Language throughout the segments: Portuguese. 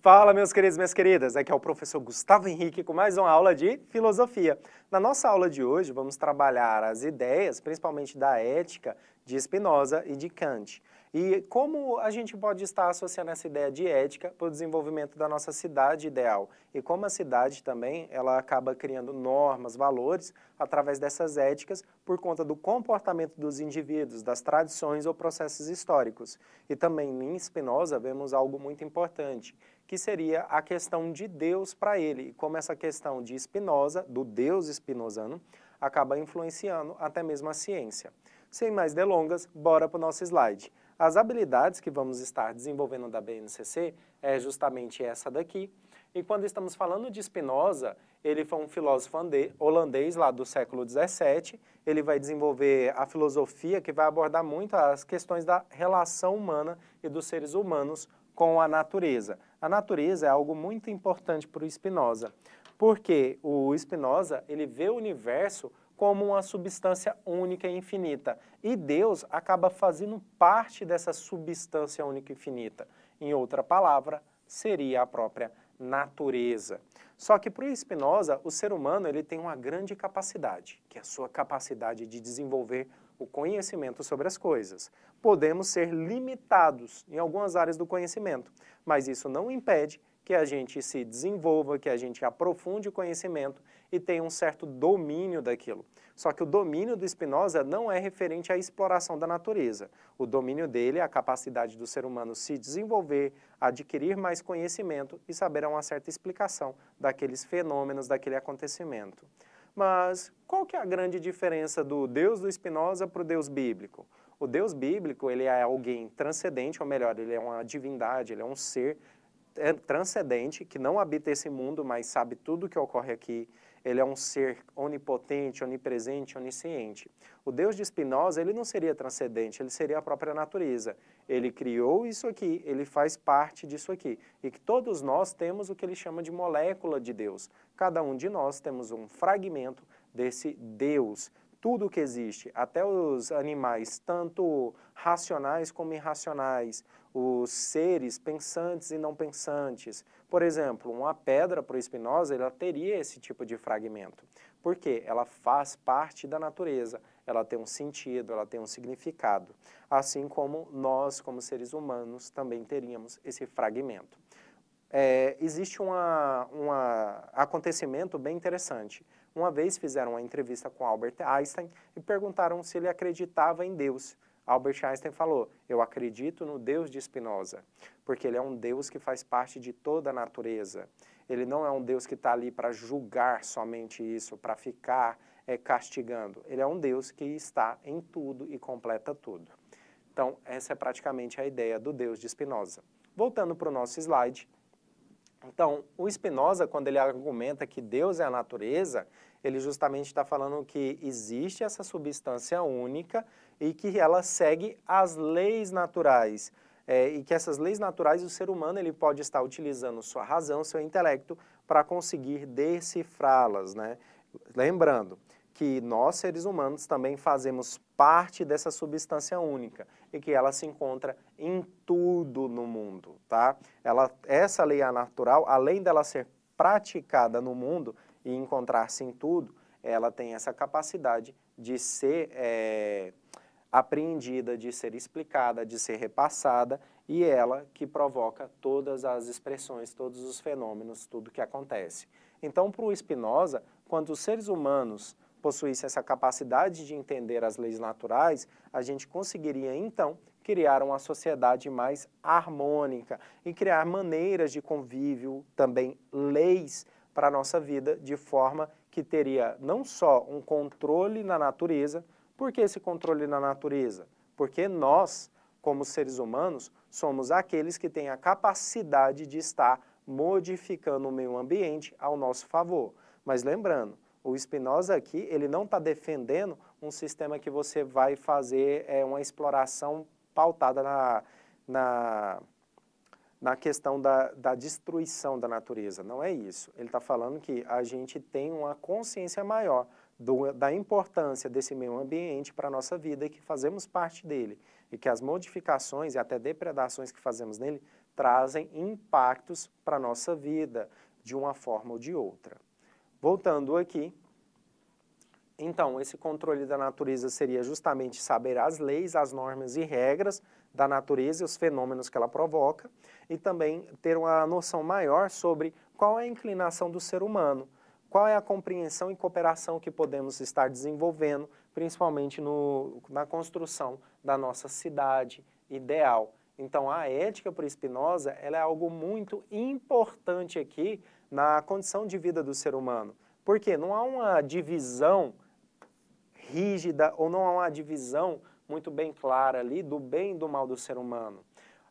Fala, meus queridos e minhas queridas! Aqui é o professor Gustavo Henrique com mais uma aula de filosofia. Na nossa aula de hoje, vamos trabalhar as ideias, principalmente da ética, de Spinoza e de Kant. E como a gente pode estar associando essa ideia de ética para o desenvolvimento da nossa cidade ideal? E como a cidade também, ela acaba criando normas, valores, através dessas éticas, por conta do comportamento dos indivíduos, das tradições ou processos históricos. E também em Spinoza vemos algo muito importante, que seria a questão de Deus para ele, como essa questão de Spinoza, do Deus spinozano, acaba influenciando até mesmo a ciência. Sem mais delongas, bora para o nosso slide. As habilidades que vamos estar desenvolvendo da BNCC é justamente essa daqui. E quando estamos falando de Spinoza, ele foi um filósofo holandês lá do século 17. Ele vai desenvolver a filosofia que vai abordar muito as questões da relação humana e dos seres humanos com a natureza. A natureza é algo muito importante para o Spinoza, porque o Spinoza ele vê o universo como uma substância única e infinita, e Deus acaba fazendo parte dessa substância única e infinita. Em outra palavra, seria a própria natureza. Só que para o Spinoza, o ser humano ele tem uma grande capacidade, que é a sua capacidade de desenvolver o conhecimento sobre as coisas. Podemos ser limitados em algumas áreas do conhecimento, mas isso não impede que a gente se desenvolva, que a gente aprofunde o conhecimento e tenha um certo domínio daquilo. Só que o domínio do Spinoza não é referente à exploração da natureza. O domínio dele é a capacidade do ser humano se desenvolver, adquirir mais conhecimento e saber uma certa explicação daqueles fenômenos, daquele acontecimento. Mas qual que é a grande diferença do Deus do Spinoza para o Deus bíblico? O Deus bíblico, ele é alguém transcendente, ou melhor, ele é uma divindade, ele é um ser eh, transcendente, que não habita esse mundo, mas sabe tudo o que ocorre aqui. Ele é um ser onipotente, onipresente, onisciente. O Deus de Spinoza, ele não seria transcendente, ele seria a própria natureza. Ele criou isso aqui, ele faz parte disso aqui. E que todos nós temos o que ele chama de molécula de Deus. Cada um de nós temos um fragmento desse Deus. Tudo que existe, até os animais, tanto racionais como irracionais, os seres pensantes e não pensantes. Por exemplo, uma pedra para o Spinoza, ela teria esse tipo de fragmento, porque ela faz parte da natureza ela tem um sentido, ela tem um significado, assim como nós, como seres humanos, também teríamos esse fragmento. É, existe um acontecimento bem interessante. Uma vez fizeram uma entrevista com Albert Einstein e perguntaram se ele acreditava em Deus. Albert Einstein falou: Eu acredito no Deus de Spinoza, porque ele é um Deus que faz parte de toda a natureza. Ele não é um Deus que está ali para julgar somente isso, para ficar é, castigando. Ele é um Deus que está em tudo e completa tudo. Então, essa é praticamente a ideia do Deus de Spinoza. Voltando para o nosso slide. Então, o Spinoza, quando ele argumenta que Deus é a natureza, ele justamente está falando que existe essa substância única e que ela segue as leis naturais. É, e que essas leis naturais o ser humano ele pode estar utilizando sua razão, seu intelecto, para conseguir decifrá-las. Né? Lembrando, que nós, seres humanos, também fazemos parte dessa substância única e que ela se encontra em tudo no mundo, tá? Ela, essa lei natural, além dela ser praticada no mundo e encontrar-se em tudo, ela tem essa capacidade de ser é, apreendida, de ser explicada, de ser repassada e ela que provoca todas as expressões, todos os fenômenos, tudo que acontece. Então, para o Spinoza, quando os seres humanos possuísse essa capacidade de entender as leis naturais, a gente conseguiria então criar uma sociedade mais harmônica e criar maneiras de convívio, também leis para a nossa vida, de forma que teria não só um controle na natureza, por que esse controle na natureza? Porque nós, como seres humanos, somos aqueles que têm a capacidade de estar modificando o meio ambiente ao nosso favor. Mas lembrando, o Spinoza aqui, ele não está defendendo um sistema que você vai fazer é, uma exploração pautada na, na, na questão da, da destruição da natureza. Não é isso. Ele está falando que a gente tem uma consciência maior do, da importância desse meio ambiente para a nossa vida e que fazemos parte dele. E que as modificações e até depredações que fazemos nele trazem impactos para a nossa vida, de uma forma ou de outra. Voltando aqui, então, esse controle da natureza seria justamente saber as leis, as normas e regras da natureza e os fenômenos que ela provoca, e também ter uma noção maior sobre qual é a inclinação do ser humano, qual é a compreensão e cooperação que podemos estar desenvolvendo, principalmente no, na construção da nossa cidade ideal. Então, a ética para Spinoza ela é algo muito importante aqui na condição de vida do ser humano. Porque não há uma divisão rígida ou não há uma divisão muito bem clara ali do bem e do mal do ser humano.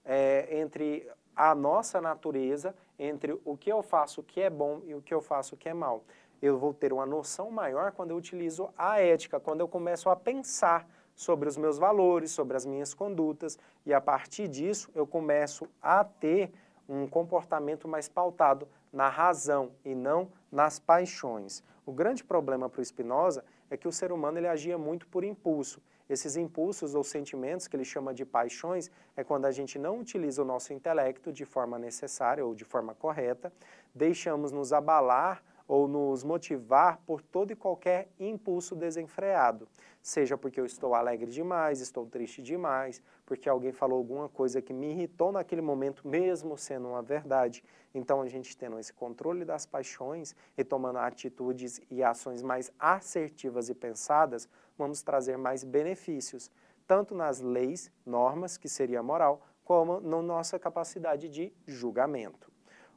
É, entre a nossa natureza, entre o que eu faço que é bom e o que eu faço que é mal. Eu vou ter uma noção maior quando eu utilizo a ética, quando eu começo a pensar sobre os meus valores, sobre as minhas condutas, e a partir disso eu começo a ter um comportamento mais pautado na razão e não nas paixões. O grande problema para o Spinoza é que o ser humano ele agia muito por impulso. Esses impulsos ou sentimentos que ele chama de paixões é quando a gente não utiliza o nosso intelecto de forma necessária ou de forma correta, deixamos nos abalar ou nos motivar por todo e qualquer impulso desenfreado, seja porque eu estou alegre demais, estou triste demais, porque alguém falou alguma coisa que me irritou naquele momento, mesmo sendo uma verdade. Então, a gente tendo esse controle das paixões e tomando atitudes e ações mais assertivas e pensadas, vamos trazer mais benefícios, tanto nas leis, normas, que seria moral, como na nossa capacidade de julgamento.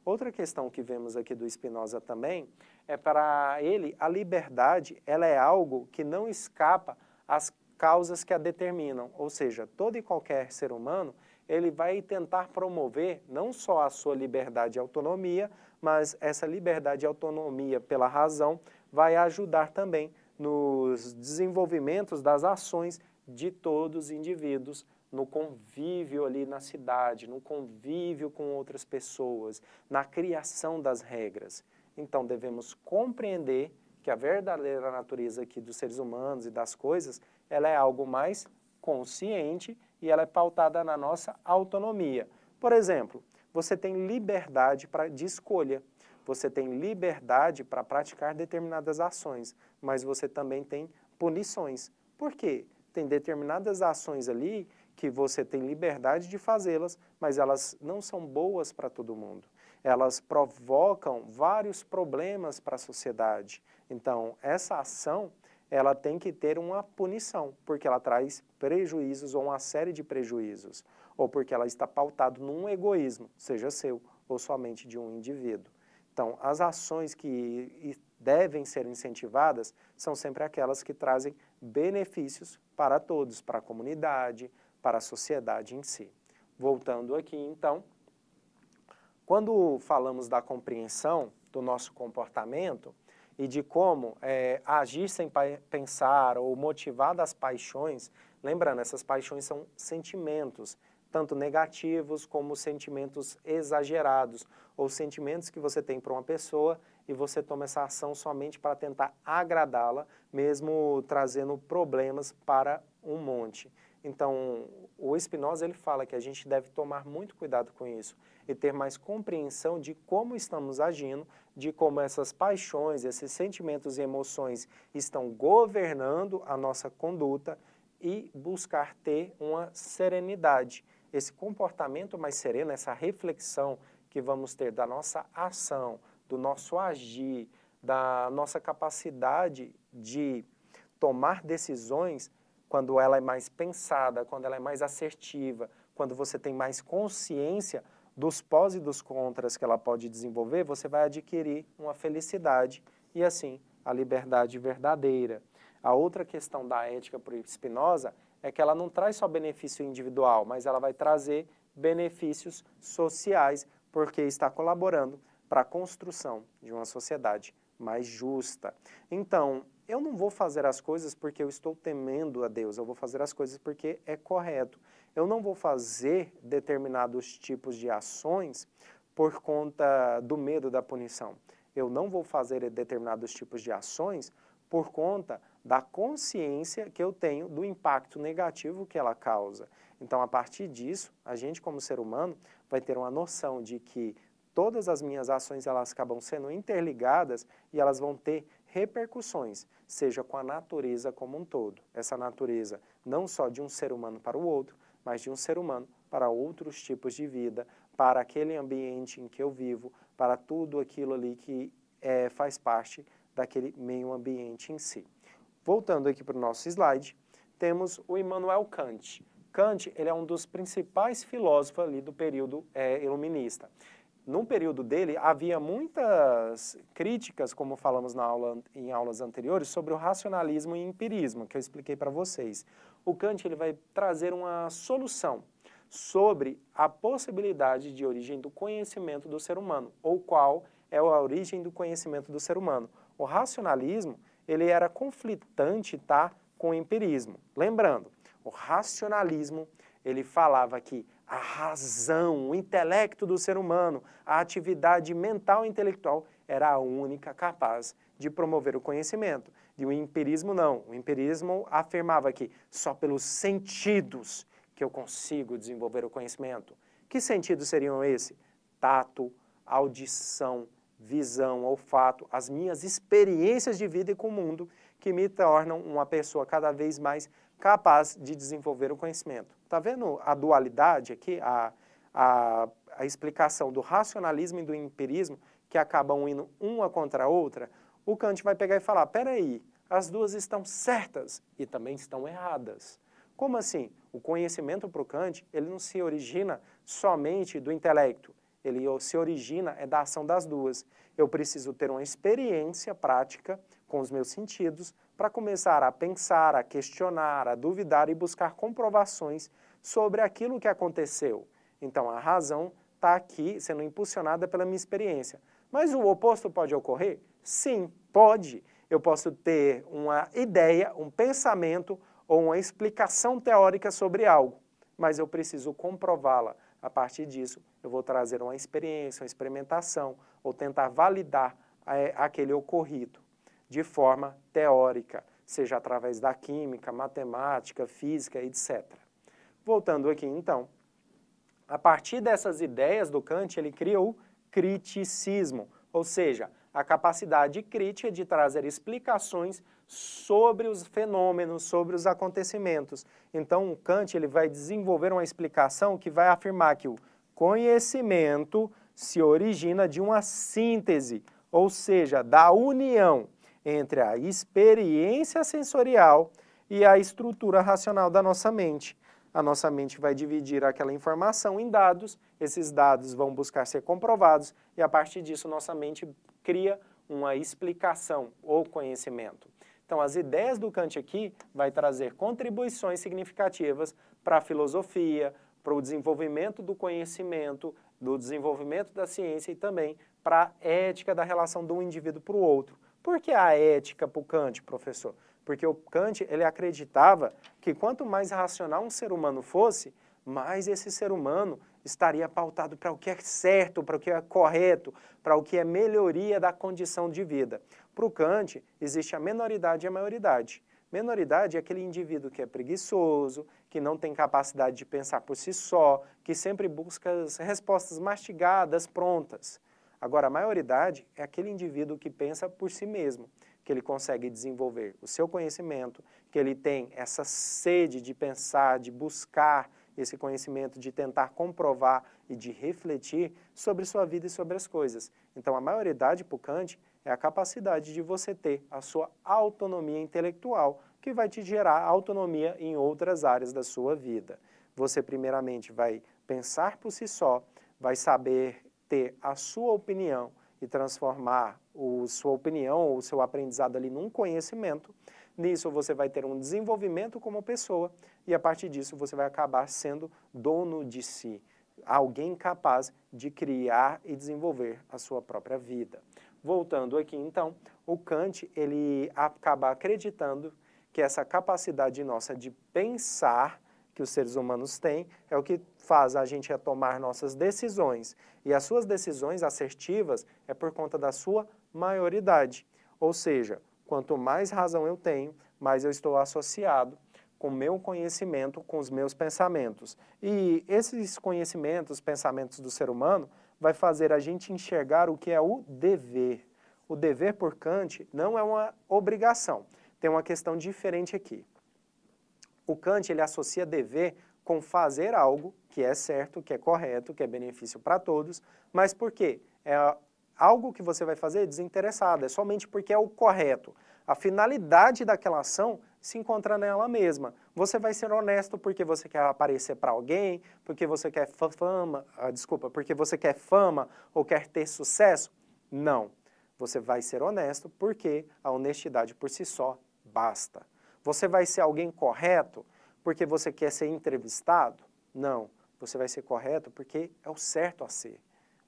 Outra questão que vemos aqui do Spinoza também é para ele a liberdade, ela é algo que não escapa às causas que a determinam, ou seja, todo e qualquer ser humano, ele vai tentar promover não só a sua liberdade e autonomia, mas essa liberdade e autonomia pela razão vai ajudar também nos desenvolvimentos das ações de todos os indivíduos no convívio ali na cidade, no convívio com outras pessoas, na criação das regras. Então devemos compreender que a verdadeira natureza aqui dos seres humanos e das coisas, ela é algo mais consciente e ela é pautada na nossa autonomia. Por exemplo, você tem liberdade para de escolha, você tem liberdade para praticar determinadas ações, mas você também tem punições. Por quê? Tem determinadas ações ali que você tem liberdade de fazê-las, mas elas não são boas para todo mundo. Elas provocam vários problemas para a sociedade. Então, essa ação, ela tem que ter uma punição, porque ela traz prejuízos ou uma série de prejuízos, ou porque ela está pautada num egoísmo, seja seu ou somente de um indivíduo. Então, as ações que devem ser incentivadas são sempre aquelas que trazem benefícios para todos, para a comunidade, para a sociedade em si. Voltando aqui, então, quando falamos da compreensão do nosso comportamento e de como é, agir sem pensar ou motivar das paixões, lembrando, essas paixões são sentimentos, tanto negativos como sentimentos exagerados, ou sentimentos que você tem para uma pessoa e você toma essa ação somente para tentar agradá-la, mesmo trazendo problemas para um monte. Então, o Spinoza ele fala que a gente deve tomar muito cuidado com isso e ter mais compreensão de como estamos agindo, de como essas paixões, esses sentimentos e emoções estão governando a nossa conduta e buscar ter uma serenidade. Esse comportamento mais sereno, essa reflexão que vamos ter da nossa ação, do nosso agir, da nossa capacidade de tomar decisões quando ela é mais pensada, quando ela é mais assertiva, quando você tem mais consciência dos pós e dos contras que ela pode desenvolver, você vai adquirir uma felicidade e, assim, a liberdade verdadeira. A outra questão da ética por Spinoza é que ela não traz só benefício individual, mas ela vai trazer benefícios sociais, porque está colaborando para a construção de uma sociedade mais justa. Então, eu não vou fazer as coisas porque eu estou temendo a Deus, eu vou fazer as coisas porque é correto. Eu não vou fazer determinados tipos de ações por conta do medo da punição. Eu não vou fazer determinados tipos de ações por conta da consciência que eu tenho do impacto negativo que ela causa. Então, a partir disso, a gente como ser humano vai ter uma noção de que todas as minhas ações elas acabam sendo interligadas e elas vão ter repercussões, seja com a natureza como um todo. Essa natureza não só de um ser humano para o outro, mas de um ser humano para outros tipos de vida, para aquele ambiente em que eu vivo, para tudo aquilo ali que é, faz parte daquele meio ambiente em si. Voltando aqui para o nosso slide, temos o Immanuel Kant. Kant ele é um dos principais filósofos ali do período é, iluminista num período dele, havia muitas críticas, como falamos na aula, em aulas anteriores, sobre o racionalismo e empirismo, que eu expliquei para vocês. O Kant ele vai trazer uma solução sobre a possibilidade de origem do conhecimento do ser humano, ou qual é a origem do conhecimento do ser humano. O racionalismo ele era conflitante tá, com o empirismo. Lembrando, o racionalismo ele falava que a razão, o intelecto do ser humano, a atividade mental e intelectual era a única capaz de promover o conhecimento. E o empirismo não. O empirismo afirmava que só pelos sentidos que eu consigo desenvolver o conhecimento. Que sentidos seriam esse? Tato, audição, visão, olfato, as minhas experiências de vida e com o mundo que me tornam uma pessoa cada vez mais capaz de desenvolver o conhecimento. Está vendo a dualidade aqui, a, a, a, explicação do racionalismo e do empirismo, que acabam indo uma contra a outra? O Kant vai pegar e falar, peraí, as duas estão certas e também estão erradas. Como assim? O conhecimento para o Kant, ele não se origina somente do intelecto, ele se origina é da ação das duas. Eu preciso ter uma experiência prática com os meus sentidos para começar a pensar, a questionar, a duvidar e buscar comprovações sobre aquilo que aconteceu. Então a razão está aqui sendo impulsionada pela minha experiência. Mas o oposto pode ocorrer? Sim, pode. Eu posso ter uma ideia, um pensamento ou uma explicação teórica sobre algo, mas eu preciso comprová-la. A partir disso, eu vou trazer uma experiência, uma experimentação, ou tentar validar eh, aquele ocorrido de forma teórica, seja através da química, matemática, física, etc. Voltando aqui, então, a partir dessas ideias do Kant, ele criou criticismo, ou seja, a capacidade crítica de trazer explicações sobre os fenômenos, sobre os acontecimentos. Então, o Kant ele vai desenvolver uma explicação que vai afirmar que o conhecimento se origina de uma síntese, ou seja, da união entre a experiência sensorial e a estrutura racional da nossa mente. A nossa mente vai dividir aquela informação em dados, esses dados vão buscar ser comprovados e a partir disso nossa mente cria uma explicação ou conhecimento. Então, as ideias do Kant aqui vai trazer contribuições significativas para a filosofia, para o desenvolvimento do conhecimento, do desenvolvimento da ciência e também para a ética da relação do um indivíduo para o outro. Por que a ética para o Kant, professor? Porque o Kant ele acreditava que quanto mais racional um ser humano fosse, mais esse ser humano estaria pautado para o que é certo, para o que é correto, para o que é melhoria da condição de vida. Para o Kant, existe a menoridade e a maioridade. Menoridade é aquele indivíduo que é preguiçoso, que não tem capacidade de pensar por si só, que sempre busca as respostas mastigadas, prontas. Agora, a maioridade é aquele indivíduo que pensa por si mesmo, que ele consegue desenvolver o seu conhecimento, que ele tem essa sede de pensar, de buscar esse conhecimento, de tentar comprovar e de refletir sobre sua vida e sobre as coisas. Então, a maioridade para Kant é a capacidade de você ter a sua autonomia intelectual, que vai te gerar autonomia em outras áreas da sua vida. Você, primeiramente, vai pensar por si só, vai saber ter a sua opinião e transformar o sua opinião ou o seu aprendizado ali num conhecimento, nisso você vai ter um desenvolvimento como pessoa e a partir disso você vai acabar sendo dono de si, alguém capaz de criar e desenvolver a sua própria vida. Voltando aqui então, o Kant ele acaba acreditando que essa capacidade nossa de pensar que os seres humanos têm é o que faz a gente retomar nossas decisões. E as suas decisões assertivas é por conta da sua maioridade. Ou seja, quanto mais razão eu tenho, mais eu estou associado com o meu conhecimento, com os meus pensamentos. E esses conhecimentos, pensamentos do ser humano, vai fazer a gente enxergar o que é o dever. O dever, por Kant, não é uma obrigação. Tem uma questão diferente aqui. O Kant ele associa dever com fazer algo que é certo, que é correto, que é benefício para todos, mas por quê? É algo que você vai fazer desinteressado, é somente porque é o correto. A finalidade daquela ação se encontra nela mesma. Você vai ser honesto porque você quer aparecer para alguém, porque você quer fama, ah, desculpa, porque você quer fama ou quer ter sucesso? Não. Você vai ser honesto porque a honestidade por si só basta. Você vai ser alguém correto porque você quer ser entrevistado? Não. Você vai ser correto porque é o certo a ser.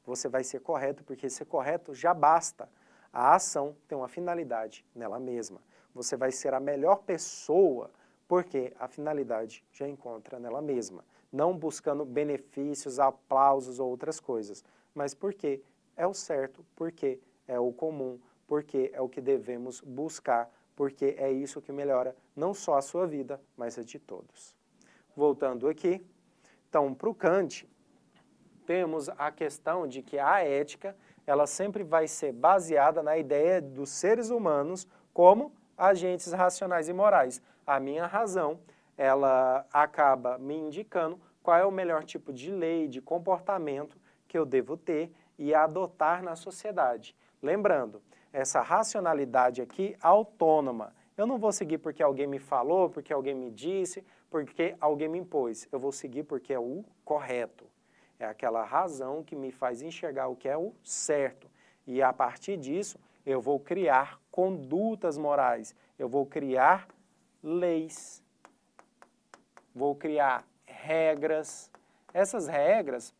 Você vai ser correto porque ser correto já basta. A ação tem uma finalidade nela mesma. Você vai ser a melhor pessoa porque a finalidade já encontra nela mesma. Não buscando benefícios, aplausos ou outras coisas, mas porque é o certo, porque é o comum, porque é o que devemos buscar porque é isso que melhora não só a sua vida, mas a de todos. Voltando aqui, então, para o Kant, temos a questão de que a ética ela sempre vai ser baseada na ideia dos seres humanos como agentes racionais e morais. A minha razão, ela acaba me indicando qual é o melhor tipo de lei, de comportamento que eu devo ter e adotar na sociedade. Lembrando, essa racionalidade aqui autônoma. Eu não vou seguir porque alguém me falou, porque alguém me disse, porque alguém me impôs. Eu vou seguir porque é o correto. É aquela razão que me faz enxergar o que é o certo. E a partir disso, eu vou criar condutas morais, eu vou criar leis, vou criar regras. Essas regras,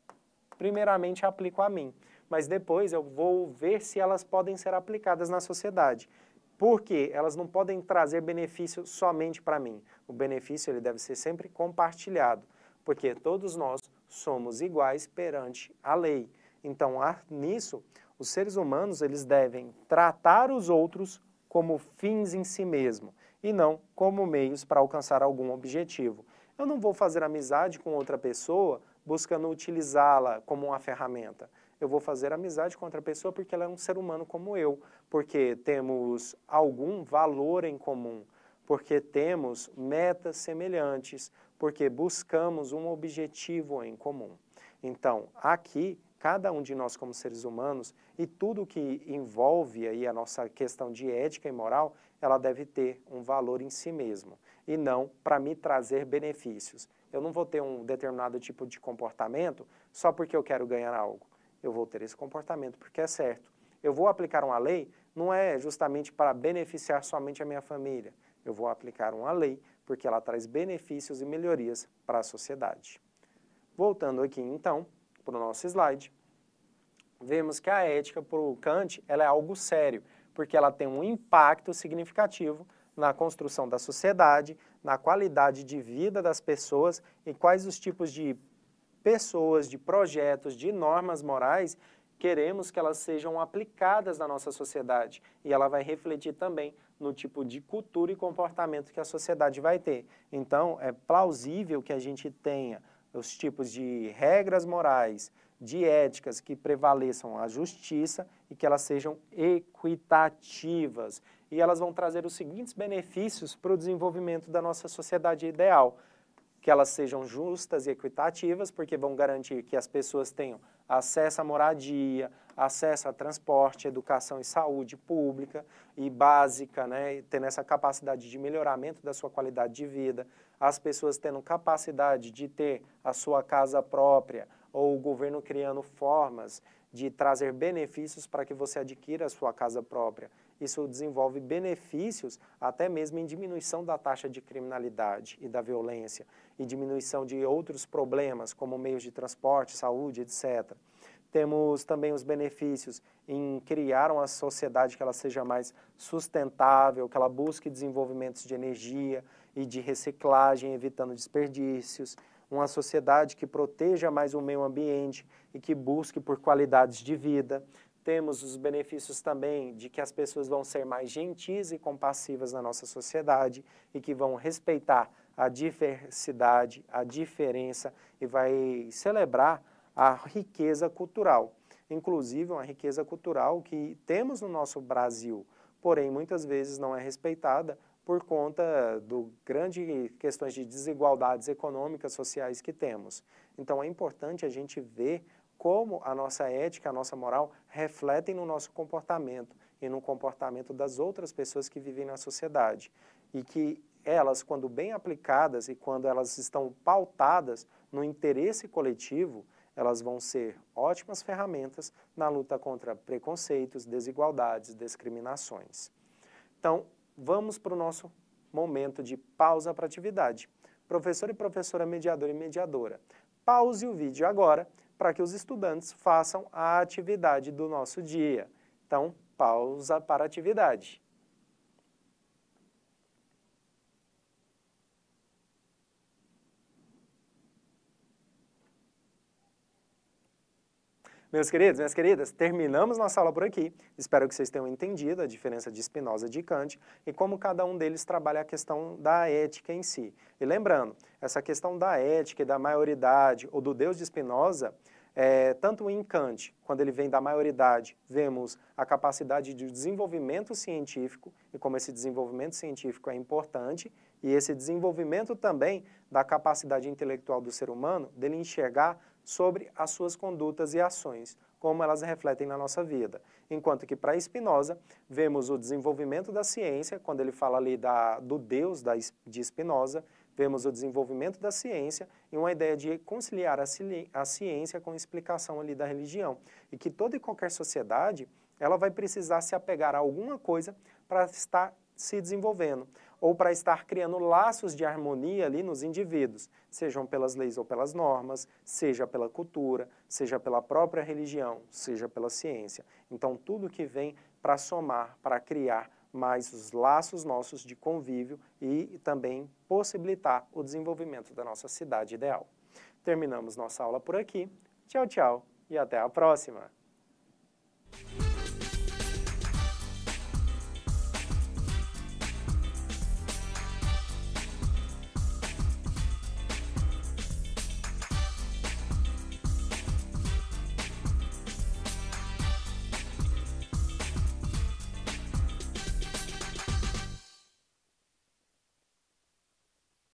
primeiramente, aplico a mim mas depois eu vou ver se elas podem ser aplicadas na sociedade. Porque elas não podem trazer benefício somente para mim. O benefício ele deve ser sempre compartilhado, porque todos nós somos iguais perante a lei. Então, nisso, os seres humanos eles devem tratar os outros como fins em si mesmo e não como meios para alcançar algum objetivo. Eu não vou fazer amizade com outra pessoa buscando utilizá-la como uma ferramenta eu vou fazer amizade com outra pessoa porque ela é um ser humano como eu, porque temos algum valor em comum, porque temos metas semelhantes, porque buscamos um objetivo em comum. Então, aqui, cada um de nós como seres humanos e tudo que envolve aí a nossa questão de ética e moral, ela deve ter um valor em si mesmo e não para me trazer benefícios. Eu não vou ter um determinado tipo de comportamento só porque eu quero ganhar algo eu vou ter esse comportamento, porque é certo. Eu vou aplicar uma lei, não é justamente para beneficiar somente a minha família. Eu vou aplicar uma lei porque ela traz benefícios e melhorias para a sociedade. Voltando aqui, então, para o nosso slide, vemos que a ética para o Kant ela é algo sério, porque ela tem um impacto significativo na construção da sociedade, na qualidade de vida das pessoas e quais os tipos de pessoas, de projetos, de normas morais, queremos que elas sejam aplicadas na nossa sociedade. E ela vai refletir também no tipo de cultura e comportamento que a sociedade vai ter. Então, é plausível que a gente tenha os tipos de regras morais, de éticas que prevaleçam a justiça e que elas sejam equitativas. E elas vão trazer os seguintes benefícios para o desenvolvimento da nossa sociedade ideal que elas sejam justas e equitativas, porque vão garantir que as pessoas tenham acesso à moradia, acesso a transporte, educação e saúde pública e básica, né, tendo essa capacidade de melhoramento da sua qualidade de vida, as pessoas tendo capacidade de ter a sua casa própria ou o governo criando formas de trazer benefícios para que você adquira a sua casa própria isso desenvolve benefícios até mesmo em diminuição da taxa de criminalidade e da violência, e diminuição de outros problemas, como meios de transporte, saúde, etc. Temos também os benefícios em criar uma sociedade que ela seja mais sustentável, que ela busque desenvolvimentos de energia e de reciclagem, evitando desperdícios, uma sociedade que proteja mais o meio ambiente e que busque por qualidades de vida temos os benefícios também de que as pessoas vão ser mais gentis e compassivas na nossa sociedade e que vão respeitar a diversidade, a diferença e vai celebrar a riqueza cultural. Inclusive, uma riqueza cultural que temos no nosso Brasil, porém muitas vezes não é respeitada por conta do grande questões de desigualdades econômicas, sociais que temos. Então é importante a gente ver como a nossa ética, a nossa moral refletem no nosso comportamento e no comportamento das outras pessoas que vivem na sociedade. E que elas, quando bem aplicadas e quando elas estão pautadas no interesse coletivo, elas vão ser ótimas ferramentas na luta contra preconceitos, desigualdades, discriminações. Então, vamos para o nosso momento de pausa para atividade. Professor e professora mediador e mediadora, pause o vídeo agora para que os estudantes façam a atividade do nosso dia. Então, pausa para atividade. Meus queridos, minhas queridas, terminamos nossa aula por aqui. Espero que vocês tenham entendido a diferença de Spinoza e de Kant e como cada um deles trabalha a questão da ética em si. E lembrando, essa questão da ética e da maioridade ou do Deus de Spinoza é, tanto em Kant, quando ele vem da maioridade, vemos a capacidade de desenvolvimento científico e como esse desenvolvimento científico é importante e esse desenvolvimento também da capacidade intelectual do ser humano dele enxergar sobre as suas condutas e ações, como elas refletem na nossa vida. Enquanto que para Spinoza, vemos o desenvolvimento da ciência, quando ele fala ali da, do Deus da, de Spinoza, vemos o desenvolvimento da ciência uma ideia de conciliar a ciência com a explicação ali da religião. E que toda e qualquer sociedade, ela vai precisar se apegar a alguma coisa para estar se desenvolvendo, ou para estar criando laços de harmonia ali nos indivíduos, sejam pelas leis ou pelas normas, seja pela cultura, seja pela própria religião, seja pela ciência. Então, tudo que vem para somar, para criar mas os laços nossos de convívio e também possibilitar o desenvolvimento da nossa cidade ideal. Terminamos nossa aula por aqui. Tchau, tchau e até a próxima!